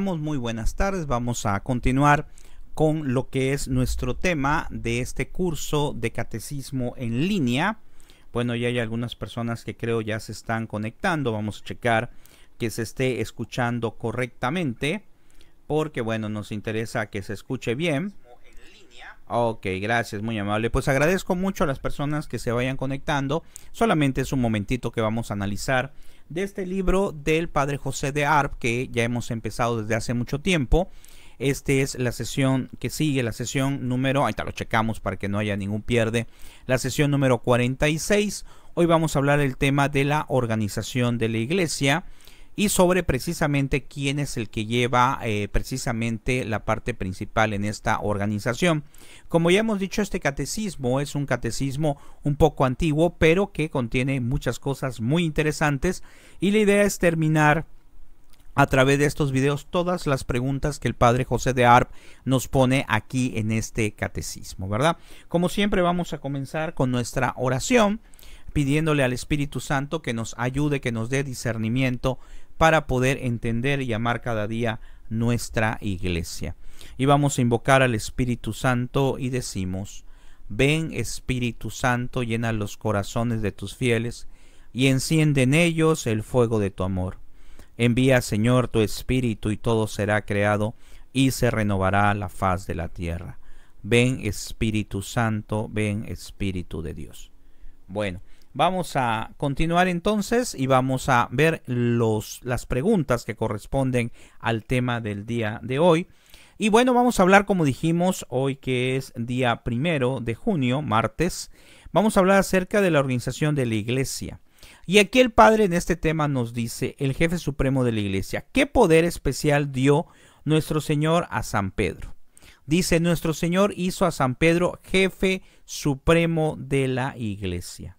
Muy buenas tardes. Vamos a continuar con lo que es nuestro tema de este curso de catecismo en línea. Bueno, ya hay algunas personas que creo ya se están conectando. Vamos a checar que se esté escuchando correctamente. Porque bueno, nos interesa que se escuche bien. Ok, gracias, muy amable. Pues agradezco mucho a las personas que se vayan conectando. Solamente es un momentito que vamos a analizar de este libro del padre José de Arp que ya hemos empezado desde hace mucho tiempo. Esta es la sesión que sigue, la sesión número, ahí está, lo checamos para que no haya ningún pierde, la sesión número 46. Hoy vamos a hablar del tema de la organización de la iglesia y sobre precisamente quién es el que lleva eh, precisamente la parte principal en esta organización. Como ya hemos dicho, este catecismo es un catecismo un poco antiguo, pero que contiene muchas cosas muy interesantes y la idea es terminar a través de estos videos todas las preguntas que el padre José de Arp nos pone aquí en este catecismo, ¿verdad? Como siempre vamos a comenzar con nuestra oración pidiéndole al Espíritu Santo que nos ayude, que nos dé discernimiento para poder entender y amar cada día nuestra iglesia. Y vamos a invocar al Espíritu Santo y decimos, ven Espíritu Santo, llena los corazones de tus fieles y enciende en ellos el fuego de tu amor. Envía Señor tu Espíritu y todo será creado y se renovará la faz de la tierra. Ven Espíritu Santo, ven Espíritu de Dios. Bueno, Vamos a continuar entonces y vamos a ver las preguntas que corresponden al tema del día de hoy. Y bueno, vamos a hablar, como dijimos, hoy que es día primero de junio, martes, vamos a hablar acerca de la organización de la iglesia. Y aquí el padre en este tema nos dice, el jefe supremo de la iglesia, ¿qué poder especial dio nuestro Señor a San Pedro? Dice, nuestro Señor hizo a San Pedro jefe supremo de la iglesia.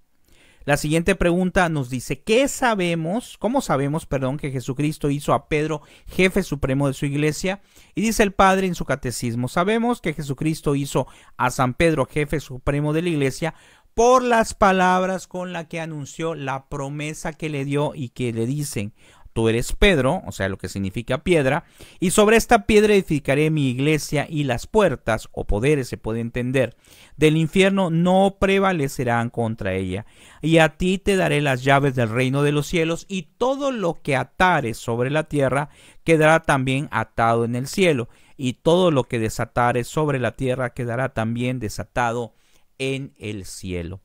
La siguiente pregunta nos dice, ¿qué sabemos? ¿Cómo sabemos, perdón, que Jesucristo hizo a Pedro jefe supremo de su iglesia? Y dice el Padre en su catecismo, sabemos que Jesucristo hizo a San Pedro jefe supremo de la iglesia por las palabras con las que anunció la promesa que le dio y que le dicen, tú eres Pedro, o sea, lo que significa piedra, y sobre esta piedra edificaré mi iglesia y las puertas, o poderes se puede entender, del infierno no prevalecerán contra ella. Y a ti te daré las llaves del reino de los cielos, y todo lo que atares sobre la tierra quedará también atado en el cielo, y todo lo que desatares sobre la tierra quedará también desatado en el cielo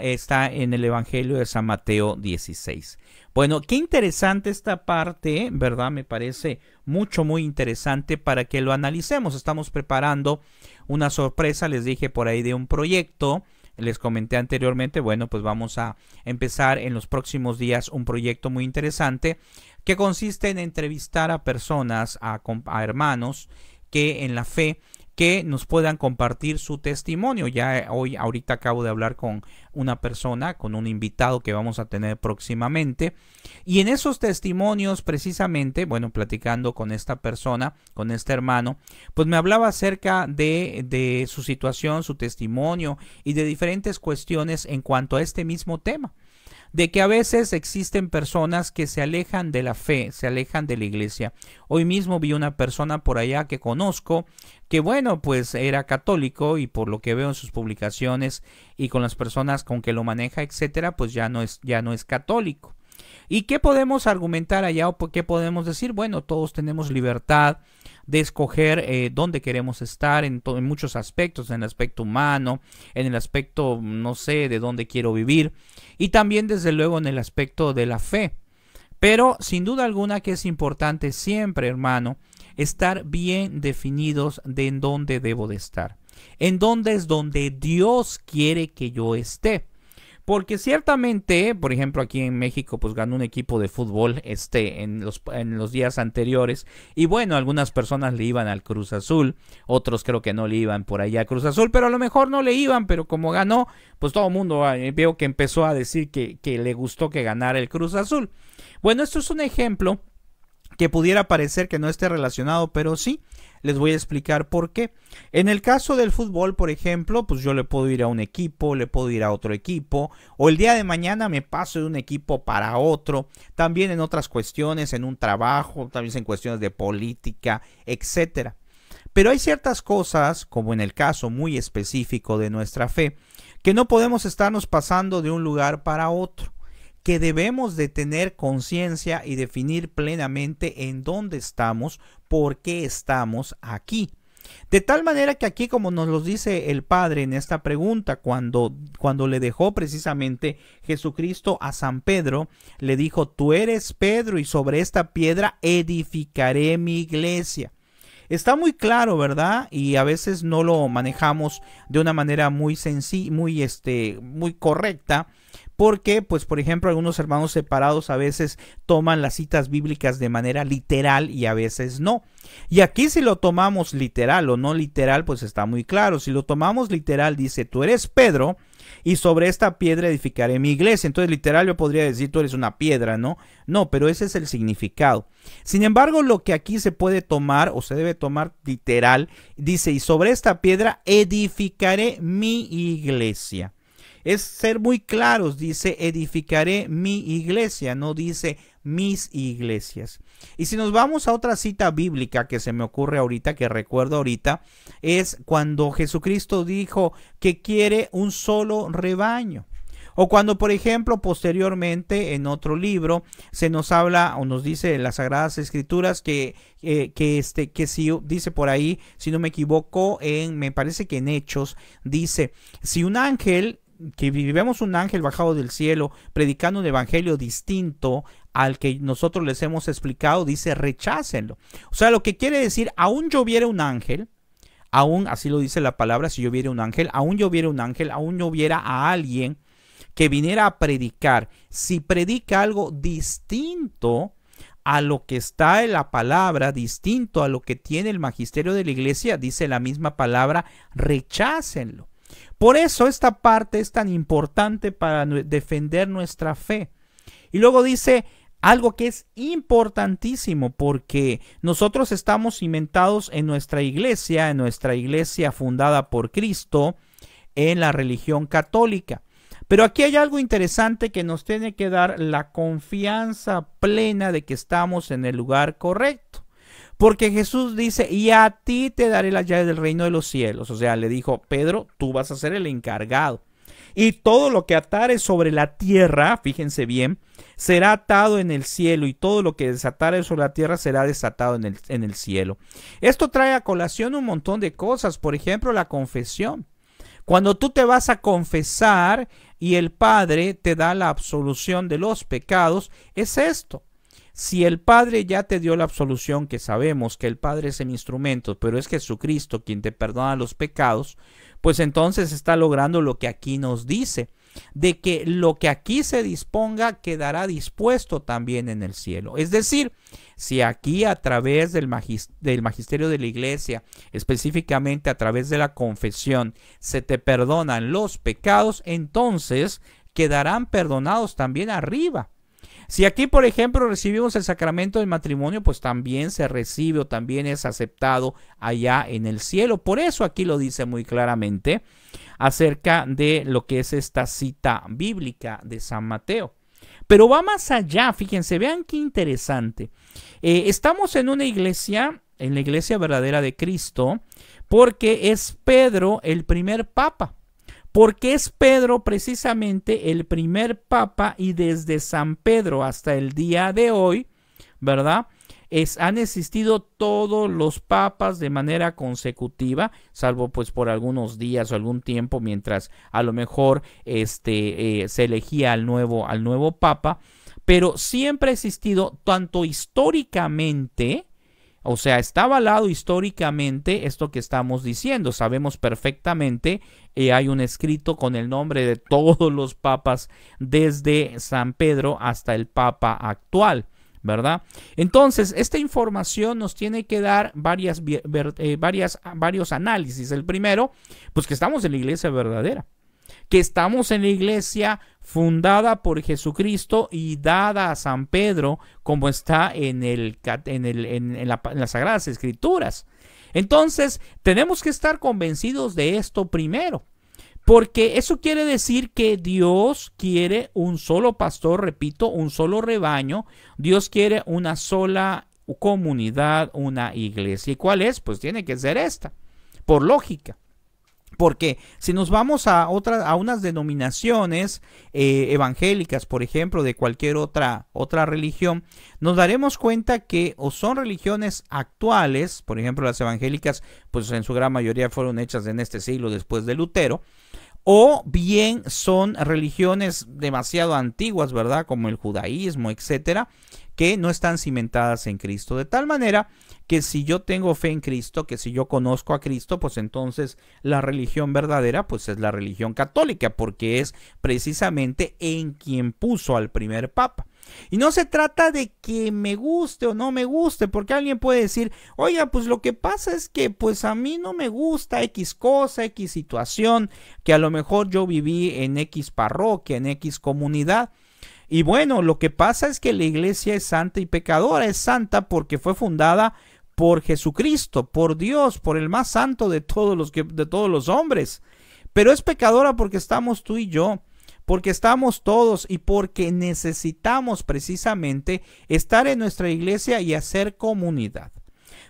está en el Evangelio de San Mateo 16. Bueno, qué interesante esta parte, ¿verdad? Me parece mucho, muy interesante para que lo analicemos. Estamos preparando una sorpresa, les dije por ahí de un proyecto les comenté anteriormente, bueno, pues vamos a empezar en los próximos días un proyecto muy interesante que consiste en entrevistar a personas, a, a hermanos que en la fe que nos puedan compartir su testimonio. Ya eh, hoy, ahorita acabo de hablar con una persona, con un invitado que vamos a tener próximamente. Y en esos testimonios, precisamente, bueno, platicando con esta persona, con este hermano, pues me hablaba acerca de, su situación, su testimonio y de diferentes cuestiones en cuanto a este mismo tema de que a veces existen personas que se alejan de la fe, se alejan de la iglesia. Hoy mismo vi una persona por allá que conozco, que bueno, pues era católico y por lo que veo en sus publicaciones y con las personas con que lo maneja, etcétera, pues ya no es, ya no es católico. ¿Y qué podemos argumentar allá o qué podemos decir? Bueno, todos tenemos libertad de escoger eh, dónde queremos estar en, en muchos aspectos, en el aspecto humano, en el aspecto, no sé, de dónde quiero vivir y también desde luego en el aspecto de la fe. Pero sin duda alguna que es importante siempre, hermano, estar bien definidos de en dónde debo de estar. En dónde es donde Dios quiere que yo esté. Porque ciertamente, por ejemplo, aquí en México, pues ganó un equipo de fútbol este, en, los, en los días anteriores. Y bueno, algunas personas le iban al Cruz Azul, otros creo que no le iban por allá al Cruz Azul, pero a lo mejor no le iban, pero como ganó, pues todo el mundo eh, veo que empezó a decir que, que le gustó que ganara el Cruz Azul. Bueno, esto es un ejemplo que pudiera parecer que no esté relacionado, pero sí. Les voy a explicar por qué. En el caso del fútbol, por ejemplo, pues yo le puedo ir a un equipo, le puedo ir a otro equipo, o el día de mañana me paso de un equipo para otro, también en otras cuestiones, en un trabajo, también en cuestiones de política, etcétera. Pero hay ciertas cosas, como en el caso muy específico de nuestra fe, que no podemos estarnos pasando de un lugar para otro que debemos de tener conciencia y definir plenamente en dónde estamos, por qué estamos aquí. De tal manera que aquí, como nos lo dice el Padre en esta pregunta, cuando, cuando le dejó precisamente Jesucristo a San Pedro, le dijo, tú eres Pedro y sobre esta piedra edificaré mi iglesia. Está muy claro, ¿verdad? Y a veces no lo manejamos de una manera muy sencilla, muy, este, muy correcta, porque, pues, por ejemplo, algunos hermanos separados a veces toman las citas bíblicas de manera literal y a veces no. Y aquí si lo tomamos literal o no literal, pues está muy claro. Si lo tomamos literal, dice, tú eres Pedro y sobre esta piedra edificaré mi iglesia. Entonces, literal, yo podría decir, tú eres una piedra, ¿no? No, pero ese es el significado. Sin embargo, lo que aquí se puede tomar o se debe tomar literal, dice, y sobre esta piedra edificaré mi iglesia. Es ser muy claros, dice, edificaré mi iglesia, no dice mis iglesias. Y si nos vamos a otra cita bíblica que se me ocurre ahorita, que recuerdo ahorita, es cuando Jesucristo dijo que quiere un solo rebaño. O cuando, por ejemplo, posteriormente en otro libro se nos habla o nos dice en las Sagradas Escrituras que, eh, que, este, que si dice por ahí, si no me equivoco, en, me parece que en Hechos dice, si un ángel que vivemos un ángel bajado del cielo predicando un evangelio distinto al que nosotros les hemos explicado, dice rechácenlo. O sea, lo que quiere decir, aún lloviera un ángel, aún así lo dice la palabra, si lloviera un ángel, aún lloviera un ángel, aún lloviera a alguien que viniera a predicar, si predica algo distinto a lo que está en la palabra, distinto a lo que tiene el magisterio de la iglesia, dice la misma palabra, rechácenlo. Por eso esta parte es tan importante para defender nuestra fe. Y luego dice algo que es importantísimo porque nosotros estamos cimentados en nuestra iglesia, en nuestra iglesia fundada por Cristo, en la religión católica. Pero aquí hay algo interesante que nos tiene que dar la confianza plena de que estamos en el lugar correcto. Porque Jesús dice, y a ti te daré las llaves del reino de los cielos. O sea, le dijo, Pedro, tú vas a ser el encargado. Y todo lo que atare sobre la tierra, fíjense bien, será atado en el cielo y todo lo que desatare sobre la tierra será desatado el, en el cielo. Esto trae a colación un montón de cosas, por ejemplo, la confesión. Cuando tú te vas a confesar y el Padre te da la absolución de los pecados, es esto. Si el Padre ya te dio la absolución, que sabemos que el Padre es el instrumento, pero es Jesucristo quien te perdona los pecados, pues entonces está logrando lo que aquí nos dice, de que lo que aquí se disponga quedará dispuesto también en el cielo. Es decir, si aquí a través del, del magisterio de la iglesia, específicamente a través de la confesión, se te perdonan los pecados, entonces quedarán perdonados también arriba si aquí, por ejemplo, recibimos el sacramento del matrimonio, pues también se recibe o también es aceptado allá en el cielo. Por eso aquí lo dice muy claramente acerca de lo que es esta cita bíblica de San Mateo. Pero va más allá, fíjense, vean qué interesante. Eh, estamos en una iglesia, en la iglesia verdadera de Cristo, porque es Pedro el primer papa porque es Pedro precisamente el primer papa y desde San Pedro hasta el día de hoy, ¿verdad? Es, han existido todos los papas de manera consecutiva, salvo pues por algunos días o algún tiempo mientras a lo mejor este, eh, se elegía al nuevo, al nuevo papa, pero siempre ha existido tanto históricamente, o sea, está avalado históricamente esto que estamos diciendo. Sabemos perfectamente, eh, hay un escrito con el nombre de todos los papas desde San Pedro hasta el papa actual. ¿verdad? Entonces, esta información nos tiene que dar varias, eh, varias, varios análisis. El primero, pues que estamos en la iglesia verdadera, que estamos en la iglesia fundada por Jesucristo y dada a San Pedro, como está en, el, en, la, las Sagradas Escrituras. Entonces, tenemos que estar convencidos de esto primero. Porque eso quiere decir que Dios quiere un solo pastor, repito, un solo rebaño. Dios quiere una sola comunidad, una iglesia. ¿Y cuál es? Pues tiene que ser esta, por lógica. Porque si nos vamos a otras, a unas denominaciones eh, evangélicas, por ejemplo, de cualquier otra, otra religión, nos daremos cuenta que o son religiones actuales, por ejemplo, las evangélicas, pues en su gran mayoría fueron hechas en este siglo después de Lutero, o bien son religiones demasiado antiguas, ¿verdad? Como el judaísmo, etcétera, que no están cimentadas en Cristo. De tal manera que si yo tengo fe en Cristo, que si yo conozco a Cristo, pues entonces la religión verdadera pues es la religión católica, porque es precisamente en quien puso al primer papa. Y no se trata de que me guste o no me guste, porque alguien puede decir, oiga, pues lo que pasa es que pues a mí no me gusta X cosa, X situación, que a lo mejor yo viví en X parroquia, en X comunidad. Y bueno, lo que pasa es que la iglesia es santa y pecadora, es santa porque fue fundada por Jesucristo, por Dios, por el más santo de todos los, de todos los hombres. Pero es pecadora porque estamos tú y yo, porque estamos todos y porque necesitamos precisamente estar en nuestra iglesia y hacer comunidad.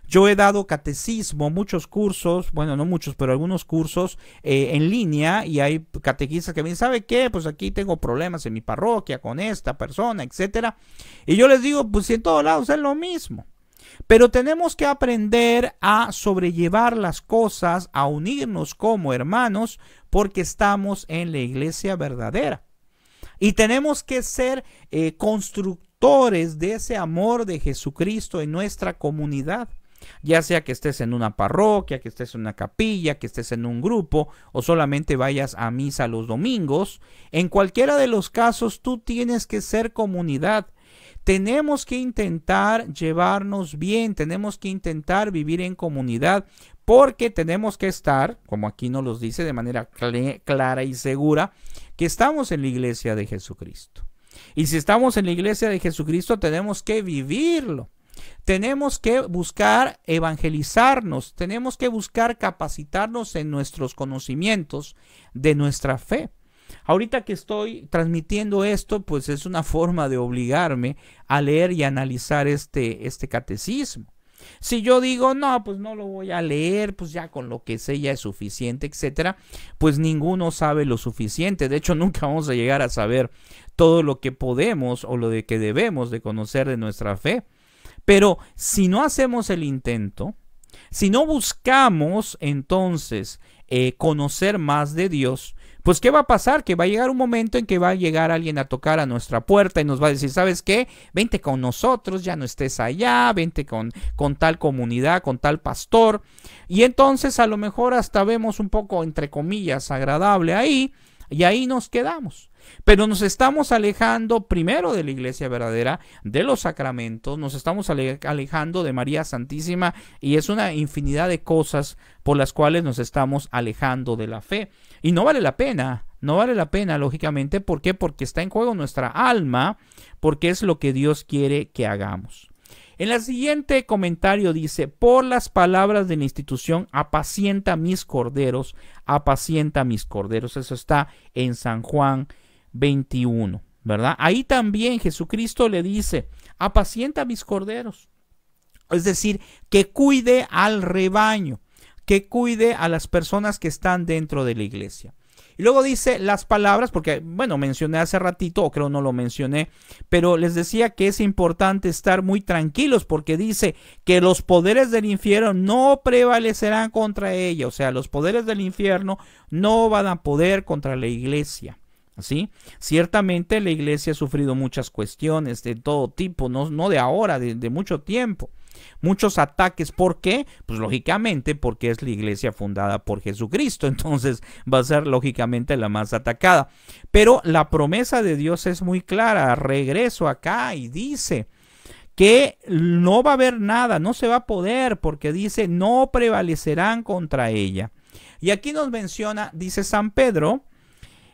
Yo he dado catecismo, muchos cursos, bueno, no muchos, pero algunos cursos eh, en línea y hay catequistas que me ¿sabe qué? Pues aquí tengo problemas en mi parroquia con esta persona, etcétera. Y yo les digo, pues en todos lados es lo mismo. Pero tenemos que aprender a sobrellevar las cosas, a unirnos como hermanos, porque estamos en la iglesia verdadera. Y tenemos que ser eh, constructores de ese amor de Jesucristo en nuestra comunidad. Ya sea que estés en una parroquia, que estés en una capilla, que estés en un grupo o solamente vayas a misa los domingos, en cualquiera de los casos tú tienes que ser comunidad tenemos que intentar llevarnos bien, tenemos que intentar vivir en comunidad, porque tenemos que estar, como aquí nos los dice de manera clara y segura, que estamos en la iglesia de Jesucristo. Y si estamos en la iglesia de Jesucristo, tenemos que vivirlo. Tenemos que buscar evangelizarnos, tenemos que buscar capacitarnos en nuestros conocimientos de nuestra fe. Ahorita que estoy transmitiendo esto, pues es una forma de obligarme a leer y analizar este, este catecismo. Si yo digo, no, pues no lo voy a leer, pues ya con lo que sé ya es suficiente, etcétera, pues ninguno sabe lo suficiente. De hecho, nunca vamos a llegar a saber todo lo que podemos o lo de que debemos de conocer de nuestra fe. Pero si no hacemos el intento, si no buscamos entonces eh, conocer más de Dios, pues ¿qué va a pasar? Que va a llegar un momento en que va a llegar alguien a tocar a nuestra puerta y nos va a decir, ¿sabes qué? Vente con nosotros, ya no estés allá, vente con, con tal comunidad, con tal pastor. Y entonces a lo mejor hasta vemos un poco, entre comillas, agradable ahí y ahí nos quedamos. Pero nos estamos alejando primero de la iglesia verdadera, de los sacramentos, nos estamos alejando de María Santísima y es una infinidad de cosas por las cuales nos estamos alejando de la fe. Y no vale la pena, no vale la pena, lógicamente. ¿Por qué? Porque está en juego nuestra alma, porque es lo que Dios quiere que hagamos. En el siguiente comentario dice, por las palabras de la institución, apacienta mis corderos, apacienta mis corderos. Eso está en San Juan 21, ¿verdad? Ahí también Jesucristo le dice, apacienta mis corderos. Es decir, que cuide al rebaño que cuide a las personas que están dentro de la iglesia. Y luego dice las palabras, porque bueno, mencioné hace ratito, o creo no lo mencioné, pero les decía que es importante estar muy tranquilos porque dice que los poderes del infierno no prevalecerán contra ella, o sea, los poderes del infierno no van a poder contra la iglesia. ¿Sí? Ciertamente la iglesia ha sufrido muchas cuestiones de todo tipo, no, de ahora, de, de mucho tiempo. Muchos ataques, ¿por qué? Pues lógicamente porque es la iglesia fundada por Jesucristo, entonces va a ser lógicamente la más atacada. Pero la promesa de Dios es muy clara, regreso acá y dice que no va a haber nada, no se va a poder, porque dice, no prevalecerán contra ella. Y aquí nos menciona, dice San Pedro,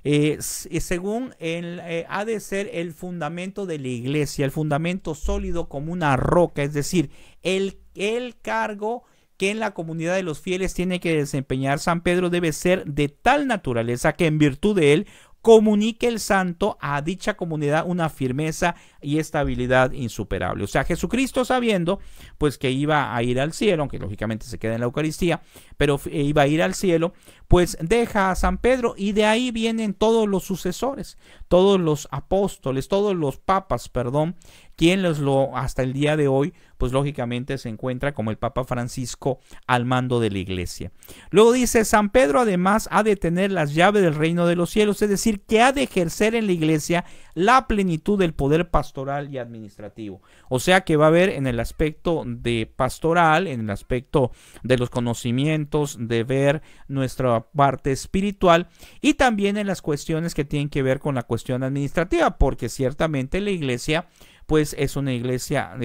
eh, eh, según él, eh, ha de ser el fundamento de la iglesia, el fundamento sólido como una roca, es decir, el, el cargo que en la comunidad de los fieles tiene que desempeñar San Pedro debe ser de tal naturaleza que en virtud de él comunique el santo a dicha comunidad una firmeza y estabilidad insuperable. O sea, Jesucristo sabiendo pues que iba a ir al cielo, aunque lógicamente se queda en la Eucaristía, pero eh, iba a ir al cielo, pues deja a San Pedro y de ahí vienen todos los sucesores, todos los apóstoles, todos los papas, perdón, quien los lo hasta el día de hoy, pues lógicamente se encuentra como el Papa Francisco al mando de la iglesia. Luego dice, San Pedro además ha de tener las llaves del reino de los cielos, es decir, que ha de ejercer en la iglesia la plenitud del poder pastoral y administrativo. O sea que va a haber en el aspecto de pastoral, en el aspecto de los conocimientos, de ver nuestra parte espiritual y también en las cuestiones que tienen que ver con la cuestión administrativa, porque ciertamente la iglesia pues es una iglesia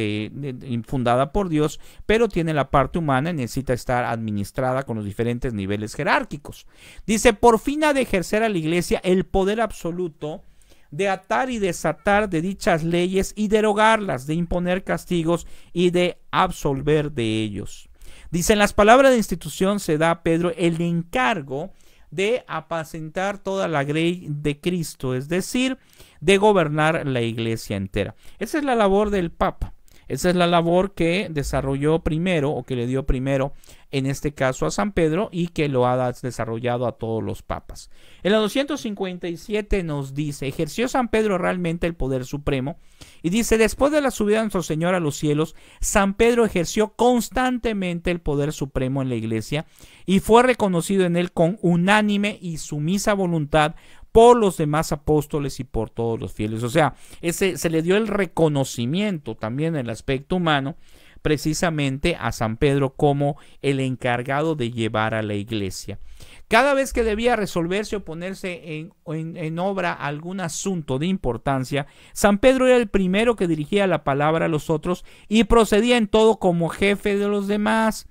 fundada por Dios, pero tiene la parte humana y necesita estar administrada con los diferentes niveles jerárquicos. Dice, por fin ha de ejercer a la iglesia el poder absoluto de atar y desatar de dichas leyes y derogarlas, de imponer castigos y de absolver de ellos. Dice, en las palabras de institución se da a Pedro el encargo de apacentar toda la grey de Cristo, es decir, de gobernar la iglesia entera. Esa es la labor del Papa. Esa es la labor que desarrolló primero o que le dio primero en este caso a San Pedro, y que lo ha desarrollado a todos los papas. En la 257 nos dice, ejerció San Pedro realmente el poder supremo, y dice, después de la subida de nuestro Señor a los cielos, San Pedro ejerció constantemente el poder supremo en la iglesia, y fue reconocido en él con unánime y sumisa voluntad por los demás apóstoles y por todos los fieles. O sea, ese, se le dio el reconocimiento también en el aspecto humano precisamente a San Pedro como el encargado de llevar a la iglesia. Cada vez que debía resolverse o ponerse en, obra algún asunto de importancia, San Pedro era el primero que dirigía la palabra a los otros y procedía en todo como jefe de los demás.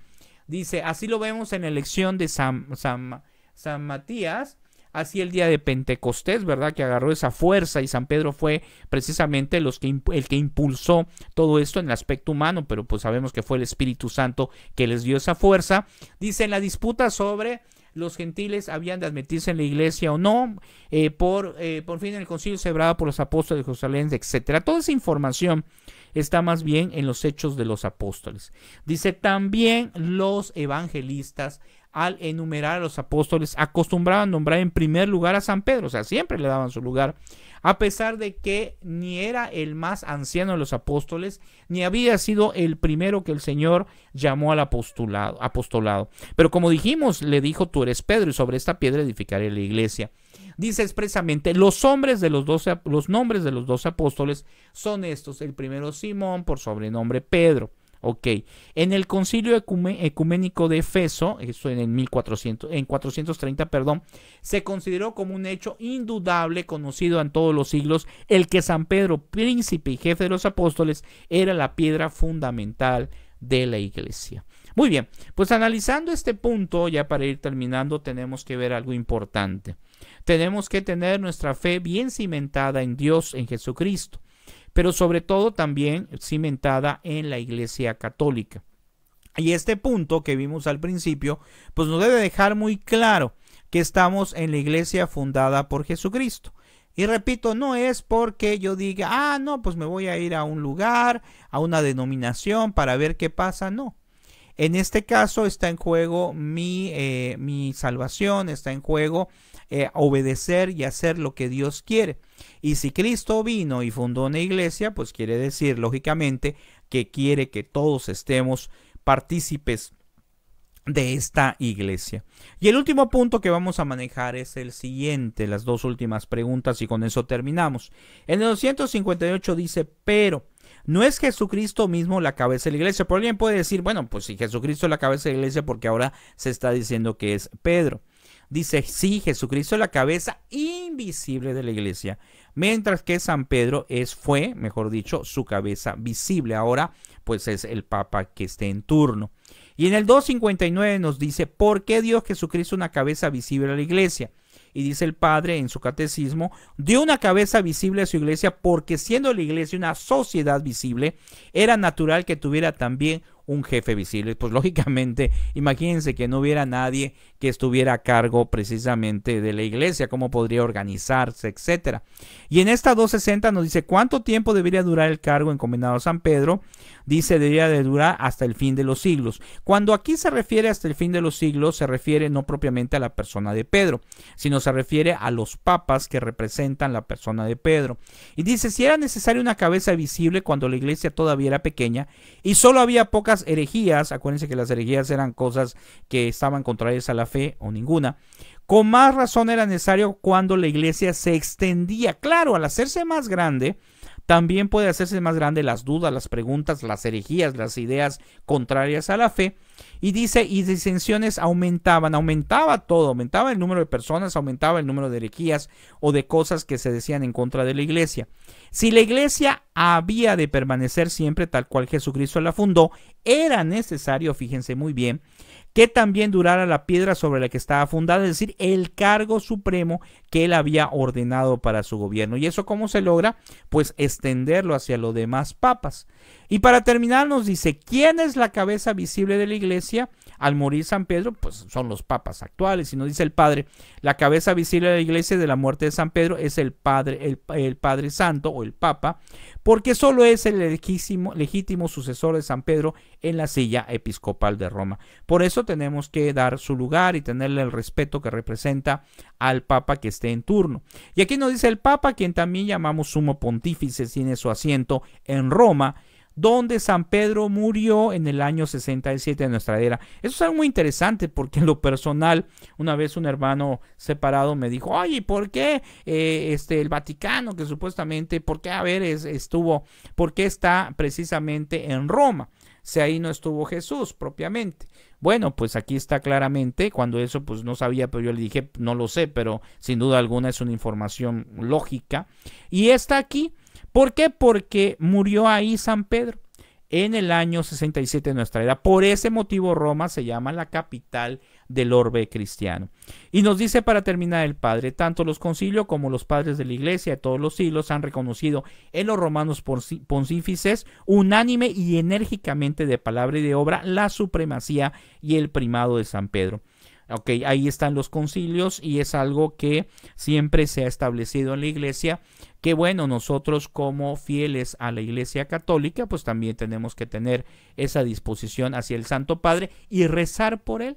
Dice, así lo vemos en la elección de San, San Matías, así el día de Pentecostés, ¿verdad? Que agarró esa fuerza y San Pedro fue precisamente los que, el que impulsó todo esto en el aspecto humano, pero pues sabemos que fue el Espíritu Santo que les dio esa fuerza. Dice en la disputa sobre los gentiles habían de admitirse en la iglesia o no, eh, por, eh, por fin en el concilio celebrado por los apóstoles de Jerusalén, etcétera. Toda esa información está más bien en los hechos de los apóstoles. Dice también los evangelistas al enumerar a los apóstoles, acostumbraban a nombrar en primer lugar a San Pedro, o sea, siempre le daban su lugar, a pesar de que ni era el más anciano de los apóstoles, ni había sido el primero que el Señor llamó al apostolado. apostolado. Pero como dijimos, le dijo, tú eres Pedro, y sobre esta piedra edificaré la iglesia. Dice expresamente, los, de los, los nombres de los doce apóstoles son estos, el primero Simón, por sobrenombre Pedro. Ok, en el concilio ecuménico de Efeso, eso en 1400, en 430, perdón, se consideró como un hecho indudable, conocido en todos los siglos, el que San Pedro, príncipe y jefe de los apóstoles, era la piedra fundamental de la iglesia. Muy bien, pues analizando este punto, ya para ir terminando, tenemos que ver algo importante. Tenemos que tener nuestra fe bien cimentada en Dios, en Jesucristo pero sobre todo también cimentada en la Iglesia Católica. Y este punto que vimos al principio, pues nos debe dejar muy claro que estamos en la iglesia fundada por Jesucristo. Y repito, no es porque yo diga, ah, no, pues me voy a ir a un lugar, a una denominación para ver qué pasa, no. En este caso está en juego mi, eh, mi salvación, está en juego eh, obedecer y hacer lo que Dios quiere. Y si Cristo vino y fundó una iglesia, pues quiere decir, lógicamente, que quiere que todos estemos partícipes de esta iglesia. Y el último punto que vamos a manejar es el siguiente, las dos últimas preguntas y con eso terminamos. En el 258 dice, pero no es Jesucristo mismo la cabeza de la iglesia. por alguien puede decir, bueno, pues si Jesucristo es la cabeza de la iglesia, porque ahora se está diciendo que es Pedro. Dice, sí, Jesucristo es la cabeza invisible de la iglesia, mientras que San Pedro es, fue, mejor dicho, su cabeza visible. Ahora, pues es el Papa que esté en turno. Y en el 259 nos dice, ¿por qué Dios Jesucristo una cabeza visible a la iglesia? Y dice el Padre en su catecismo, dio una cabeza visible a su iglesia porque siendo la iglesia una sociedad visible, era natural que tuviera también un jefe visible. Pues lógicamente, imagínense que no hubiera nadie que estuviera a cargo precisamente de la iglesia, cómo podría organizarse, etcétera. Y en esta 260 nos dice cuánto tiempo debería durar el cargo encomendado a San Pedro. Dice debería de durar hasta el fin de los siglos. Cuando aquí se refiere hasta el fin de los siglos, se refiere no propiamente a la persona de Pedro, sino se refiere a los papas que representan la persona de Pedro. Y dice si era necesaria una cabeza visible cuando la iglesia todavía era pequeña y solo había pocas herejías, acuérdense que las herejías eran cosas que estaban contrarias a la fe o ninguna, con más razón era necesario cuando la iglesia se extendía. Claro, al hacerse más grande, también puede hacerse más grande las dudas, las preguntas, las herejías, las ideas contrarias a la fe. Y dice, y disensiones aumentaban, aumentaba todo, aumentaba el número de personas, aumentaba el número de herejías o de cosas que se decían en contra de la iglesia. Si la iglesia había de permanecer siempre tal cual Jesucristo la fundó, era necesario, fíjense muy bien, que también durara la piedra sobre la que estaba fundada, es decir, el cargo supremo que él había ordenado para su gobierno. ¿Y eso cómo se logra? Pues extenderlo hacia los demás papas. Y para terminar nos dice, ¿quién es la cabeza visible de la iglesia? Al morir San Pedro, pues son los papas actuales. Y nos dice el Padre, la cabeza visible de la iglesia de la muerte de San Pedro es el Padre, el, Padre Santo o el Papa, porque solo es el legítimo sucesor de San Pedro en la silla episcopal de Roma. Por eso tenemos que dar su lugar y tenerle el respeto que representa al Papa que esté en turno. Y aquí nos dice el Papa, quien también llamamos sumo pontífice, tiene su asiento en Roma donde San Pedro murió en el año 67 de nuestra era. Eso es algo muy interesante porque en lo personal, una vez un hermano separado me dijo, oye, ¿por qué eh, este, el Vaticano, que supuestamente, ¿por qué a ver estuvo, por qué está precisamente en Roma? si ahí no estuvo Jesús propiamente. Bueno, pues aquí está claramente, cuando eso pues no sabía, pero yo le dije, no lo sé, pero sin duda alguna es una información lógica. Y está aquí, ¿por qué? Porque murió ahí San Pedro en el año 67 de nuestra era. Por ese motivo Roma se llama la capital del orbe cristiano. Y nos dice para terminar el Padre, tanto los concilios como los padres de la Iglesia de todos los siglos han reconocido en los romanos pontífices unánime y enérgicamente de palabra y de obra la supremacía y el primado de San Pedro. Ok, ahí están los concilios y es algo que siempre se ha establecido en la iglesia. Que bueno, nosotros como fieles a la iglesia católica, pues también tenemos que tener esa disposición hacia el Santo Padre y rezar por él.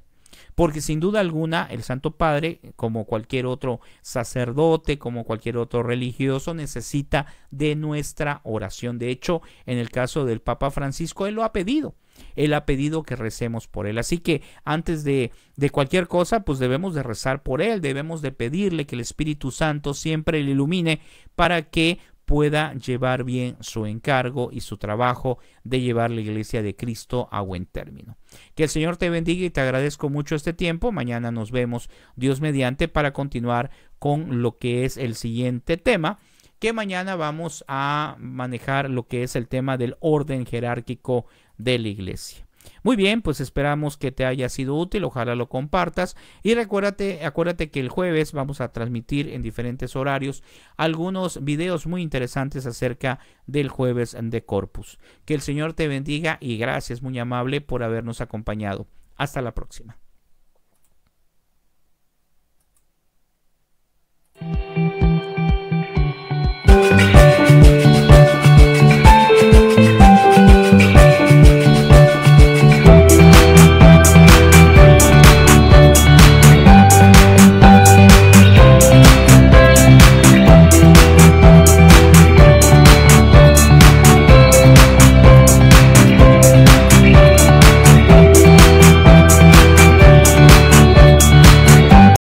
Porque sin duda alguna el Santo Padre, como cualquier otro sacerdote, como cualquier otro religioso, necesita de nuestra oración. De hecho, en el caso del Papa Francisco, él lo ha pedido. Él ha pedido que recemos por Él. Así que antes de, de, cualquier cosa, pues debemos de rezar por Él, debemos de pedirle que el Espíritu Santo siempre le ilumine para que pueda llevar bien su encargo y su trabajo de llevar la iglesia de Cristo a buen término. Que el Señor te bendiga y te agradezco mucho este tiempo. Mañana nos vemos, Dios mediante, para continuar con lo que es el siguiente tema, que mañana vamos a manejar lo que es el tema del orden jerárquico de la iglesia. Muy bien, pues esperamos que te haya sido útil, ojalá lo compartas y recuérdate, acuérdate que el jueves vamos a transmitir en diferentes horarios algunos videos muy interesantes acerca del jueves de Corpus. Que el Señor te bendiga y gracias muy amable por habernos acompañado. Hasta la próxima.